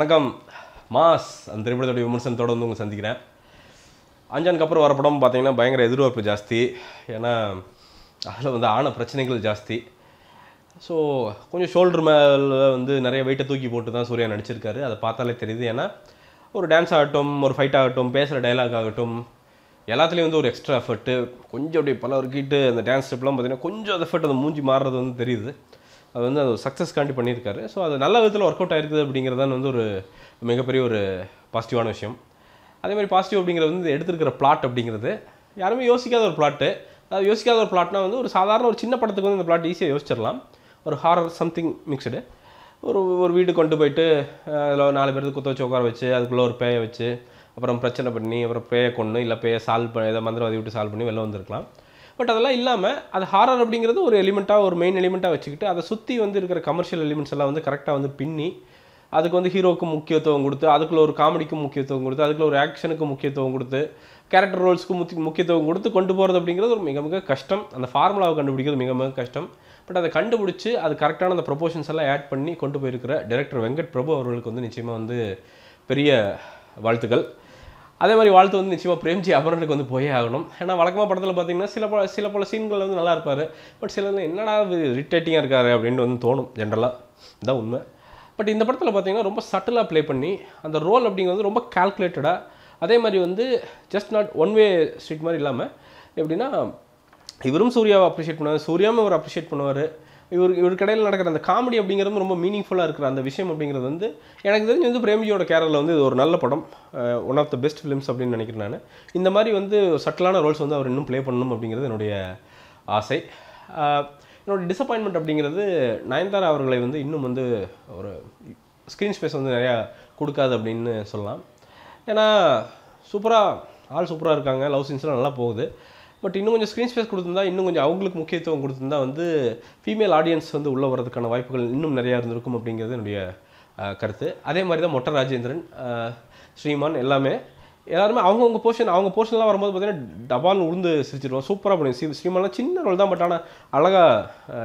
வணக்கம் மாஸ் அந்த திரைப்படத்துடைய விமர்சனம் வந்து உங்களை சந்திக்கிறேன் அஞ்சானுக்கு அப்புறம் வர படம் பார்த்தீங்கன்னா பயங்கர எதிர்பார்ப்பு ஜாஸ்தி ஏன்னா அதில் வந்து ஆன பிரச்சனைகள் ஜாஸ்தி ஸோ கொஞ்சம் ஷோல்டர் மேலே வந்து நிறைய வெயிட்டை தூக்கி போட்டு தான் சூர்யா நடிச்சிருக்காரு அதை பார்த்தாலே தெரியுது ஏன்னா ஒரு டான்ஸ் ஆகட்டும் ஒரு ஃபைட் ஆகட்டும் பேசுகிற டைலாக் ஆகட்டும் எல்லாத்துலேயும் வந்து ஒரு எக்ஸ்ட்ரா எஃபர்ட்டு கொஞ்சம் அப்படியே பல இருக்கிட்டு அந்த டான்ஸ் ஸ்டெப்லாம் பார்த்தீங்கன்னா கொஞ்சம் எஃபர்ட் அந்த மூஞ்சி மாறுறது வந்து தெரியுது அது வந்து அது சக்ஸஸ்க்காண்டி பண்ணியிருக்காரு ஸோ அது நல்ல விதத்தில் ஒர்க் அவுட் ஆயிருக்குது தான் வந்து ஒரு மிகப்பெரிய ஒரு பாசிட்டிவான விஷயம் அதே மாதிரி பாசிட்டிவ் அப்படிங்கிறது வந்து எடுத்திருக்கிற பிளாட் அப்படிங்கிறது யாருமே யோசிக்காத ஒரு பிளாட்டு அது யோசிக்காத ஒரு பிளாட்னா வந்து ஒரு சாதாரண ஒரு சின்ன படத்துக்கு வந்து இந்த பிளாட் ஈஸியாக யோசிச்சிடலாம் ஒரு ஹாரர் சம்திங் மிக்சடு ஒரு ஒரு வீடு கொண்டு போயிட்டு அதில் நாலு பேருக்கு குத்த வச்சு உட்கார வச்சு அதுக்குள்ளே ஒரு பேயை வச்சு அப்புறம் பிரச்சனை பண்ணி அப்புறம் பேயை கொண்டு இல்லை பேயை சால்வ் பண்ண ஏதோ மந்திரவாதி விட்டு சால்வ் பண்ணி வெளில வந்திருக்கலாம் பட் அதெல்லாம் இல்லாமல் அது ஹாரர் அப்படிங்கிறது ஒரு எலிமெண்ட்டாக ஒரு மெயின் எலிமெண்ட்டாக வச்சுக்கிட்டு அதை சுற்றி வந்து இருக்கிற கமர்ஷியல் எலிமெண்ட்ஸ் எல்லாம் வந்து கரெக்டாக வந்து பின்னி அதுக்கு வந்து ஹீரோவுக்கு முக்கியத்துவம் கொடுத்து அதுக்குள்ள ஒரு காமெடிக்கும் முக்கியத்துவம் கொடுத்து அதுக்குள்ள ஒரு ஆக்ஷனுக்கு முக்கியத்துவம் கொடுத்து கேரக்டர் முக்கிய முக்கியத்துவம் கொடுத்து கொண்டு போகிறது அப்படிங்கிறது ஒரு மிக மிக கஷ்டம் அந்த ஃபார்முலாவை கண்டுபிடிக்கிறது மிக மிக கஷ்டம் பட் அதை கண்டுபிடிச்சி அது கரெக்டான அந்த ப்ரொபோஷன்ஸ் எல்லாம் ஆட் பண்ணி கொண்டு போயிருக்கிற டைரக்டர் வெங்கட் பிரபு அவர்களுக்கு வந்து நிச்சயமாக வந்து பெரிய வாழ்த்துக்கள் அதே மாதிரி வாழ்த்து வந்து நிச்சயமாக பிரேம்ஜி அபரனுக்கு வந்து போயே ஆகணும் ஏன்னா வழக்கமாக படத்தில் பார்த்தீங்கன்னா சில பல சில பல சீன்கள் வந்து நல்லா இருப்பார் பட் சில என்னடா ரிட்டேட்டிங்காக இருக்காரு அப்படின்னு வந்து தோணும் ஜென்ரலாக தான் உண்மை பட் இந்த படத்தில் பார்த்தீங்கன்னா ரொம்ப சட்டிலாக ப்ளே பண்ணி அந்த ரோல் அப்படிங்கிறது ரொம்ப கால்குலேட்டடாக அதே மாதிரி வந்து just not one way street மாதிரி இல்லாமல் எப்படின்னா இவரும் சூர்யாவை அப்ரிஷியேட் பண்ணுவார் சூர்யாவும் அவர் அப்ரிஷியேட் பண்ணுவார் இவர் இவர் கடையில் நடக்கிற அந்த காமெடி அப்படிங்கிறது ரொம்ப மீனிங்ஃபுல்லாக இருக்கிற அந்த விஷயம் அப்படிங்கிறது வந்து எனக்கு தெரிஞ்சு வந்து பிரேமியோட கேரளில் வந்து இது ஒரு நல்ல படம் one of the best films அப்படின்னு நினைக்கிறேன் நான் இந்த மாதிரி வந்து சட்டிலான ரோல்ஸ் வந்து அவர் இன்னும் ப்ளே பண்ணணும் அப்படிங்கிறது என்னுடைய ஆசை என்னோடய டிசப்பாயின்மெண்ட் அப்படிங்கிறது நயன்தாரா அவர்களை வந்து இன்னும் வந்து ஒரு ஸ்க்ரீன் ஸ்பேஸ் வந்து நிறையா கொடுக்காது அப்படின்னு சொல்லலாம் ஏன்னா சூப்பராக ஆள் சூப்பராக இருக்காங்க லவ் சீன்ஸ்லாம் நல்லா போகுது பட் இன்னும் கொஞ்சம் ஸ்க்ரீன் ஸ்பேஸ் கொடுத்துருந்தா இன்னும் கொஞ்சம் அவங்களுக்கு முக்கியத்துவம் கொடுத்துருந்தா வந்து ஃபீமேல் ஆடியன்ஸ் வந்து உள்ளே வரதுக்கான வாய்ப்புகள் இன்னும் நிறையா இருந்திருக்கும் அப்படிங்கிறது என்னுடைய கருத்து அதே மாதிரி தான் மொட்டர் ராஜேந்திரன் ஸ்ரீமான் எல்லாமே எல்லாருமே அவங்கவுங்க போர்ஷன் அவங்க போர்ஷன்லாம் வரும்போது பார்த்தீங்கன்னா டபால்னு உளுந்து சிரிச்சிருவோம் சூப்பராக பண்ணி ஸ்ரீமான்லாம் சின்ன ரோல் தான் பட் ஆனால் அழகாக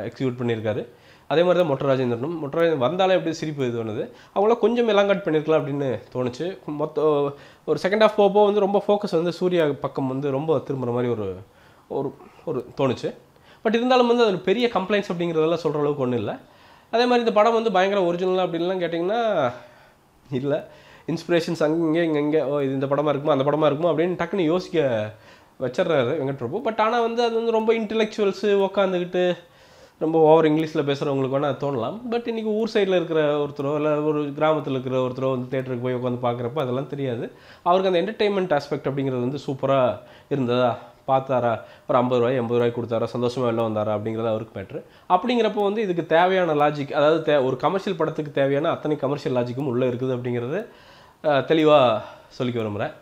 எக்ஸிக்யூட் பண்ணியிருக்காரு அதே மாதிரி தான் மொட்டராஜேந்திரனும் மொட்டராஜேந்திரன் வந்தாலே அப்படியே சிரிப்பு இது பண்ணுது அவங்கள கொஞ்சம் எலாங்காட் பண்ணியிருக்கலாம் அப்படின்னு தோணுச்சு மொத்த ஒரு செகண்ட் ஹாஃப் போகப்போ வந்து ரொம்ப ஃபோக்கஸ் வந்து சூர்யா பக்கம் வந்து ரொம்ப திரும்புகிற மாதிரி ஒரு ஒரு ஒரு தோணுச்சு பட் இருந்தாலும் வந்து அதில் பெரிய கம்ப்ளைண்ட்ஸ் அப்படிங்கிறதெல்லாம் சொல்கிற அளவுக்கு ஒன்றும் இல்லை அதே மாதிரி இந்த படம் வந்து பயங்கர ஒரிஜினலாக அப்படின்லாம் கேட்டிங்கன்னா இல்லை இன்ஸ்பிரேஷன்ஸ் அங்கே இங்கே இங்கே ஓ இது இந்த படமாக இருக்குமோ அந்த படமாக இருக்குமோ அப்படின்னு டக்குன்னு யோசிக்க வச்சிடுறாரு வெங்கட் பிரபு பட் ஆனால் வந்து அது வந்து ரொம்ப இன்டெலெக்சுவல்ஸு உக்காந்துக்கிட்டு ரொம்ப ஓவர் இங்கிலீஷில் பேசுகிறவங்களுக்கு வேணால் தோணலாம் பட் இன்றைக்கி ஊர் சைடில் இருக்கிற ஒருத்தரோ இல்லை ஒரு கிராமத்தில் இருக்கிற ஒருத்தரோ வந்து தேட்டருக்கு போய் உட்காந்து பார்க்குறப்ப அதெல்லாம் தெரியாது அவருக்கு அந்த என்டர்டெயின்மெண்ட் ஆஸ்பெக்ட் அப்படிங்கிறது வந்து சூப்பராக இருந்ததா பார்த்தாரா ஒரு ஐம்பது ரூபாய் எண்பது ரூபாய் கொடுத்தாரா சந்தோஷமாக வெளில வந்தாரா அப்படிங்கிறது அவருக்கு மேட்ரு அப்படிங்கிறப்ப வந்து இதுக்கு தேவையான லாஜிக் அதாவது தே ஒரு கமர்ஷியல் படத்துக்கு தேவையான அத்தனை கமர்ஷியல் லாஜிக்கும் உள்ளே இருக்குது அப்படிங்கிறது தெளிவாக சொல்லிக்க விரும்புகிறேன்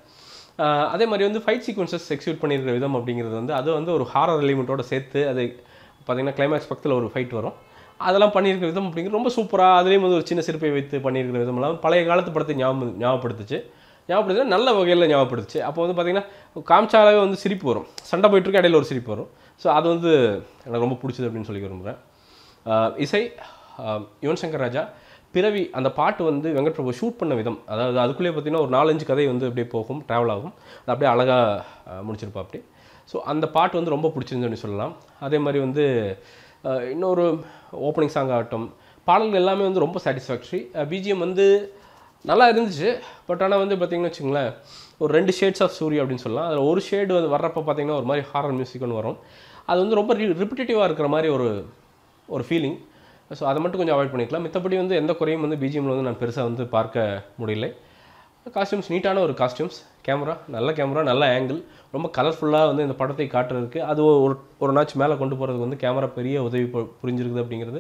அதே மாதிரி வந்து ஃபைட் சீக்வன்சஸ் எக்ஸிக்யூட் பண்ணியிருக்கிற விதம் அப்படிங்கிறது வந்து அது வந்து ஒரு ஹாரர் எலிமெண்ட்டோட சேர்த்து அது பார்த்திங்கன்னா கிளைமேக்ஸ் பக்கத்தில் ஒரு ஃபைட் வரும் அதெல்லாம் பண்ணியிருக்கிற விதம் அப்படிங்கிற ரொம்ப சூப்பராக அதுலேயும் வந்து ஒரு சின்ன சிறப்பை வைத்து பண்ணியிருக்கிற விதமெல்லாம் பழைய காலத்து படத்தை ஞாபகம் ஞாபகப்படுத்துச்சு ஞாபகப்படுத்தி நல்ல வகையில் ஞாபகப்படுத்துச்சு அப்போ வந்து பார்த்திங்கன்னா காமிச்சாலே வந்து சிரிப்பு வரும் சண்டை போயிட்டுருக்கு இடையில ஒரு சிரிப்பு வரும் ஸோ அது வந்து எனக்கு ரொம்ப பிடிச்சது அப்படின்னு சொல்லி விரும்புகிறேன் இசை யுவன் சங்கர் ராஜா பிறவி அந்த பாட்டு வந்து வெங்கட் பிரபு ஷூட் பண்ண விதம் அதாவது அதுக்குள்ளேயே பார்த்தீங்கன்னா ஒரு நாலஞ்சு கதை வந்து அப்படியே போகும் ட்ராவல் ஆகும் அது அப்படியே அழகாக முடிச்சிருப்பா அப்படி ஸோ அந்த பாட்டு வந்து ரொம்ப பிடிச்சிருந்துன்னு சொல்லலாம் அதே மாதிரி வந்து இன்னொரு ஓப்பனிங் சாங் ஆகட்டும் பாடல்கள் எல்லாமே வந்து ரொம்ப சாட்டிஸ்ஃபேக்ட்ரி பிஜிஎம் வந்து நல்லா இருந்துச்சு பட் ஆனால் வந்து பார்த்திங்கன்னு வச்சுங்களேன் ஒரு ரெண்டு ஷேட்ஸ் ஆஃப் சூரிய அப்படின்னு சொல்லலாம் அதில் ஒரு ஷேடு வந்து வர்றப்போ பார்த்திங்கன்னா ஒரு மாதிரி ஹாரர் மியூசிக் ஒன்று வரும் அது வந்து ரொம்ப ரி ரிப்பிட்டேட்டிவாக இருக்கிற மாதிரி ஒரு ஒரு ஃபீலிங் ஸோ அதை மட்டும் கொஞ்சம் அவாய்ட் பண்ணிக்கலாம் மற்றபடி வந்து எந்த குறையும் வந்து பிஜிஎம்மில் வந்து நான் பெருசாக வந்து பார்க்க முடியலை காஸ்டியூம்ஸ் நீட்டான ஒரு காஸ்டியூம்ஸ் கேமரா நல்ல கேமரா நல்ல ஆங்கிள் ரொம்ப கலர்ஃபுல்லாக வந்து இந்த படத்தை காட்டுறதுக்கு அது ஒரு ஒரு நாச்சு மேலே கொண்டு போகிறதுக்கு வந்து கேமரா பெரிய உதவி புரிஞ்சிருக்குது அப்படிங்கிறது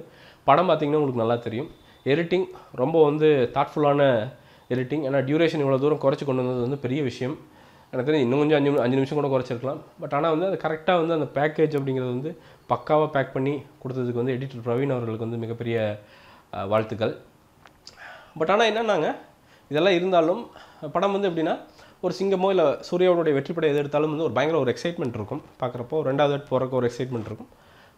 படம் பார்த்திங்கன்னா உங்களுக்கு நல்லா தெரியும் எடிட்டிங் ரொம்ப வந்து தாட்ஃபுல்லான எடிட்டிங் ஏன்னா டியூரேஷன் இவ்வளோ தூரம் குறைச்சி கொண்டு வந்தது வந்து பெரிய விஷயம் எனக்கு தெரியும் இன்னும் கொஞ்சம் அஞ்சு அஞ்சு நிமிஷம் கூட குறைச்சிருக்கலாம் பட் ஆனால் வந்து அது கரெக்டாக வந்து அந்த பேக்கேஜ் அப்படிங்கிறது வந்து பக்காவாக பேக் பண்ணி கொடுத்ததுக்கு வந்து எடிட்டர் பிரவீன் அவர்களுக்கு வந்து மிகப்பெரிய வாழ்த்துக்கள் பட் ஆனால் என்னன்னாங்க இதெல்லாம் இருந்தாலும் படம் வந்து எப்படின்னா ஒரு சிங்கமோ இல்லை சூர்யாவுடைய வெற்றிப்படை எது எடுத்தாலும் வந்து ஒரு பயங்கர ஒரு எக்ஸைட்மெண்ட் இருக்கும் பார்க்குறப்போ ரெண்டாவது போகிறக்கு ஒரு எக்ஸைட்மெண்ட் இருக்கும்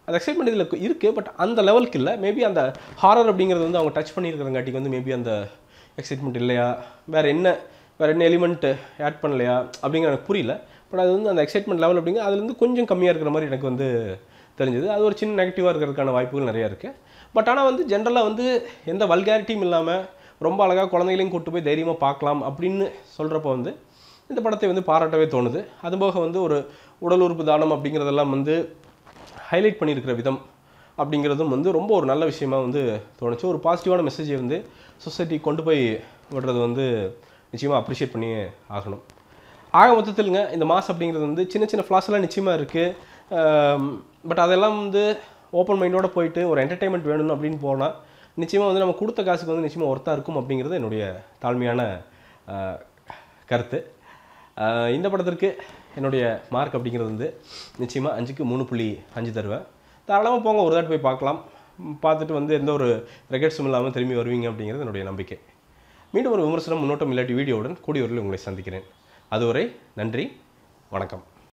அந்த எக்ஸைட்மெண்ட் இதில் இருக்குது பட் அந்த லெவலுக்கு இல்லை மேபி அந்த ஹாரர் அப்படிங்கிறது வந்து அவங்க டச் பண்ணியிருக்கிறங்காட்டிக்கு வந்து மேபி அந்த எக்ஸைட்மெண்ட் இல்லையா வேறு என்ன வேறு என்ன எலிமெண்ட்டு ஆட் பண்ணலையா அப்படிங்கிற எனக்கு புரியல பட் அது வந்து அந்த எக்ஸைட்மெண்ட் லெவல் அப்படிங்க அதுலேருந்து கொஞ்சம் கம்மியாக இருக்கிற மாதிரி எனக்கு வந்து தெரிஞ்சது அது ஒரு சின்ன நெகட்டிவாக இருக்கிறதுக்கான வாய்ப்புகள் நிறையா இருக்குது பட் ஆனால் வந்து ஜென்ரலாக வந்து எந்த வல்கேரிட்டியும் இல்லாமல் ரொம்ப அழகாக குழந்தைகளையும் கூட்டு போய் தைரியமாக பார்க்கலாம் அப்படின்னு சொல்கிறப்ப வந்து இந்த படத்தை வந்து பாராட்டவே தோணுது அதுபோக வந்து ஒரு உடல் உறுப்பு தானம் அப்படிங்கிறதெல்லாம் வந்து ஹைலைட் பண்ணியிருக்கிற விதம் அப்படிங்கிறதும் வந்து ரொம்ப ஒரு நல்ல விஷயமாக வந்து தோணுச்சு ஒரு பாசிட்டிவான மெசேஜை வந்து சொசைட்டி கொண்டு போய் விடுறது வந்து நிச்சயமாக அப்ரிஷியேட் பண்ணி ஆகணும் ஆக மொத்தத்தில்ங்க இந்த மாஸ் அப்படிங்கிறது வந்து சின்ன சின்ன ஃப்ளாஸ்லாம் நிச்சயமாக இருக்குது பட் அதெல்லாம் வந்து ஓப்பன் மைண்டோட போயிட்டு ஒரு என்டர்டைன்மெண்ட் வேணும் அப்படின்னு போனால் நிச்சயமாக வந்து நம்ம கொடுத்த காசுக்கு வந்து நிச்சயமாக ஒர்த்தாக இருக்கும் அப்படிங்கிறது என்னுடைய தாழ்மையான கருத்து இந்த படத்திற்கு என்னுடைய மார்க் அப்படிங்கிறது வந்து நிச்சயமாக அஞ்சுக்கு மூணு புள்ளி அஞ்சு தருவேன் தாராளமாக போங்க ஒரு தாட்டி போய் பார்க்கலாம் பார்த்துட்டு வந்து எந்த ஒரு ரெக்கெட்ஸும் இல்லாமல் திரும்பி வருவீங்க அப்படிங்கிறது என்னுடைய நம்பிக்கை மீண்டும் ஒரு விமர்சனம் முன்னோட்டம் இல்லாட்டி வீடியோவுடன் கூடியவர்களில் உங்களை சந்திக்கிறேன் அதுவரை நன்றி வணக்கம்